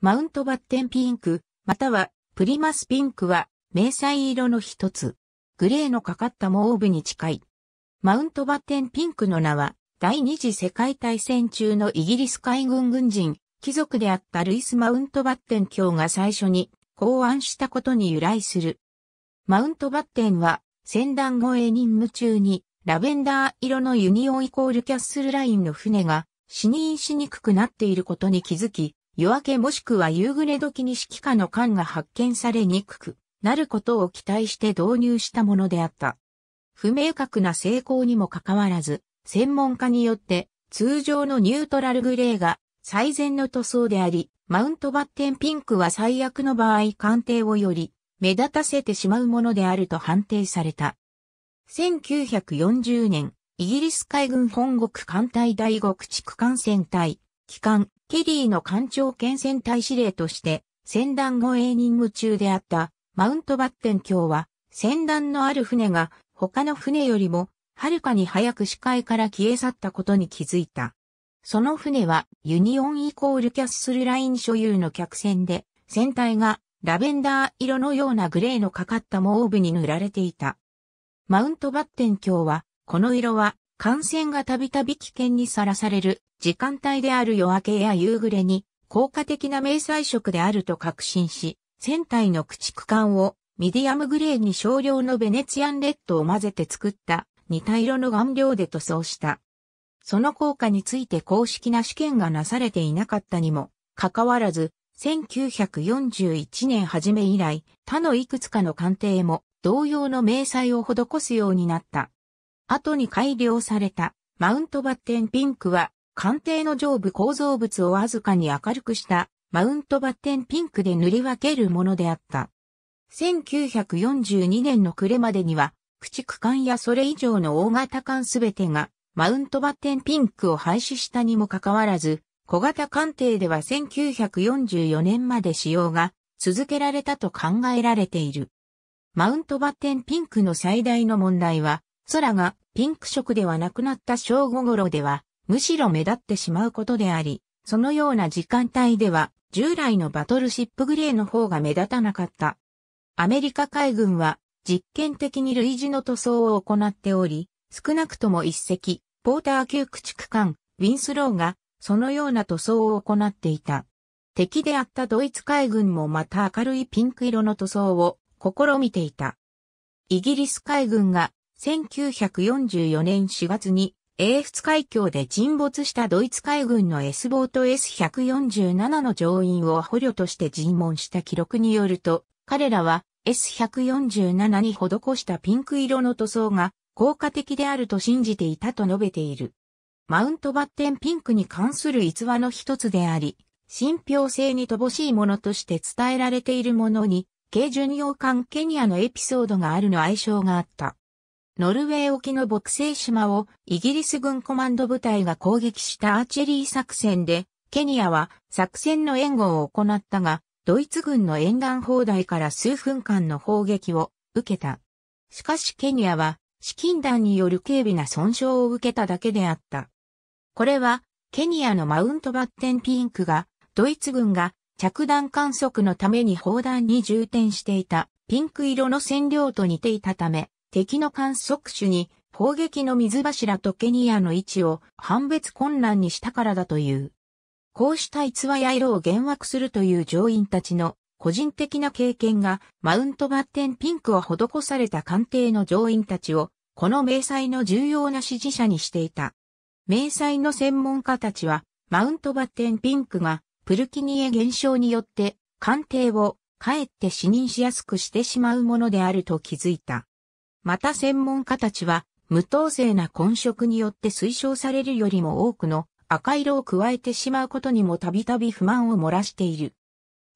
マウントバッテンピンク、またはプリマスピンクは迷彩色の一つ。グレーのかかったモーブに近い。マウントバッテンピンクの名は、第二次世界大戦中のイギリス海軍軍人、貴族であったルイス・マウントバッテン卿が最初に考案したことに由来する。マウントバッテンは、戦団護衛任務中に、ラベンダー色のユニオンイコールキャッスルラインの船が、視認しにくくなっていることに気づき、夜明けもしくは夕暮れ時に指揮下の艦が発見されにくくなることを期待して導入したものであった。不明確な成功にもかかわらず、専門家によって通常のニュートラルグレーが最善の塗装であり、マウントバッテンピンクは最悪の場合鑑定をより目立たせてしまうものであると判定された。1940年、イギリス海軍本国艦隊第五駆逐艦船隊機関、ケリーの艦長兼戦隊司令として、船団護衛任務中であったマウントバッテン卿は、船団のある船が他の船よりも、はるかに早く視界から消え去ったことに気づいた。その船はユニオンイコールキャッスルライン所有の客船で、船体がラベンダー色のようなグレーのかかったモーブに塗られていた。マウントバッテン卿は、この色は感染がたびたび危険にさらされる時間帯である夜明けや夕暮れに効果的な迷彩色であると確信し、船体の駆逐艦をミディアムグレーに少量のベネツィアンレッドを混ぜて作った似た色の顔料で塗装した。その効果について公式な試験がなされていなかったにもかかわらず、1941年初め以来、他のいくつかの艦艇も同様の明細を施すようになった。後に改良されたマウントバッテンピンクは艦艇の上部構造物をわずかに明るくしたマウントバッテンピンクで塗り分けるものであった。1942年の暮れまでには駆逐艦やそれ以上の大型艦すべてがマウントバッテンピンクを廃止したにもかかわらず小型艦艇では1944年まで使用が続けられたと考えられている。マウントバッテンピンクの最大の問題は、空がピンク色ではなくなった正午頃では、むしろ目立ってしまうことであり、そのような時間帯では、従来のバトルシップグレーの方が目立たなかった。アメリカ海軍は、実験的に類似の塗装を行っており、少なくとも一隻、ポーター級駆逐艦、ウィンスローが、そのような塗装を行っていた。敵であったドイツ海軍もまた明るいピンク色の塗装を試みていた。イギリス海軍が1944年4月に英仏海峡で沈没したドイツ海軍の S ボート S147 の乗員を捕虜として尋問した記録によると、彼らは S147 に施したピンク色の塗装が効果的であると信じていたと述べている。マウントバッテンピンクに関する逸話の一つであり、信憑性に乏しいものとして伝えられているものに、軽巡洋艦ケニアのエピソードがあるの愛称があった。ノルウェー沖の北西島をイギリス軍コマンド部隊が攻撃したアーチェリー作戦で、ケニアは作戦の援護を行ったが、ドイツ軍の沿岸砲台から数分間の砲撃を受けた。しかしケニアは資金弾による軽微な損傷を受けただけであった。これはケニアのマウントバッテンピンクがドイツ軍が着弾観測のために砲弾に充填していたピンク色の線量と似ていたため敵の観測手に砲撃の水柱とケニアの位置を判別困難にしたからだという。こうした逸話や色を幻惑するという乗員たちの個人的な経験がマウントバッテンピンクを施された艦艇の乗員たちをこの迷彩の重要な支持者にしていた。迷彩の専門家たちはマウントバッテンピンクがプルキニエ現象によって艦艇をかえって死認しやすくしてしまうものであると気づいた。また専門家たちは、無統制な混色によって推奨されるよりも多くの赤色を加えてしまうことにもたびたび不満を漏らしている。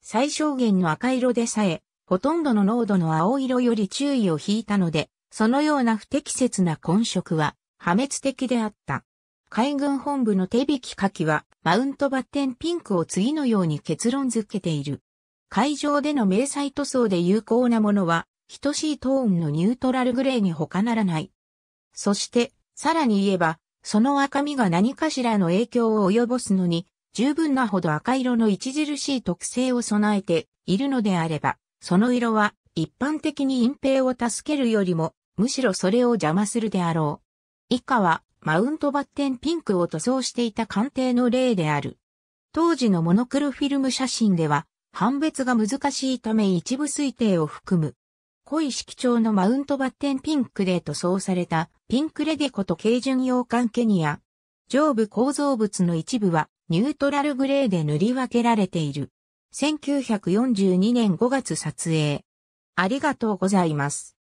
最小限の赤色でさえ、ほとんどの濃度の青色より注意を引いたので、そのような不適切な混色は破滅的であった。海軍本部の手引き書きは、マウントバッテンピンクを次のように結論付けている。海上での明細塗装で有効なものは、等しいトーンのニュートラルグレーに他ならない。そして、さらに言えば、その赤みが何かしらの影響を及ぼすのに、十分なほど赤色の著しい特性を備えているのであれば、その色は一般的に隠蔽を助けるよりも、むしろそれを邪魔するであろう。以下は、マウントバッテンピンクを塗装していた鑑定の例である。当時のモノクロフィルム写真では、判別が難しいため一部推定を含む濃い色調のマウントバッテンピンクで塗装されたピンクレデコと軽巡洋艦ケニア。上部構造物の一部はニュートラルグレーで塗り分けられている。1942年5月撮影。ありがとうございます。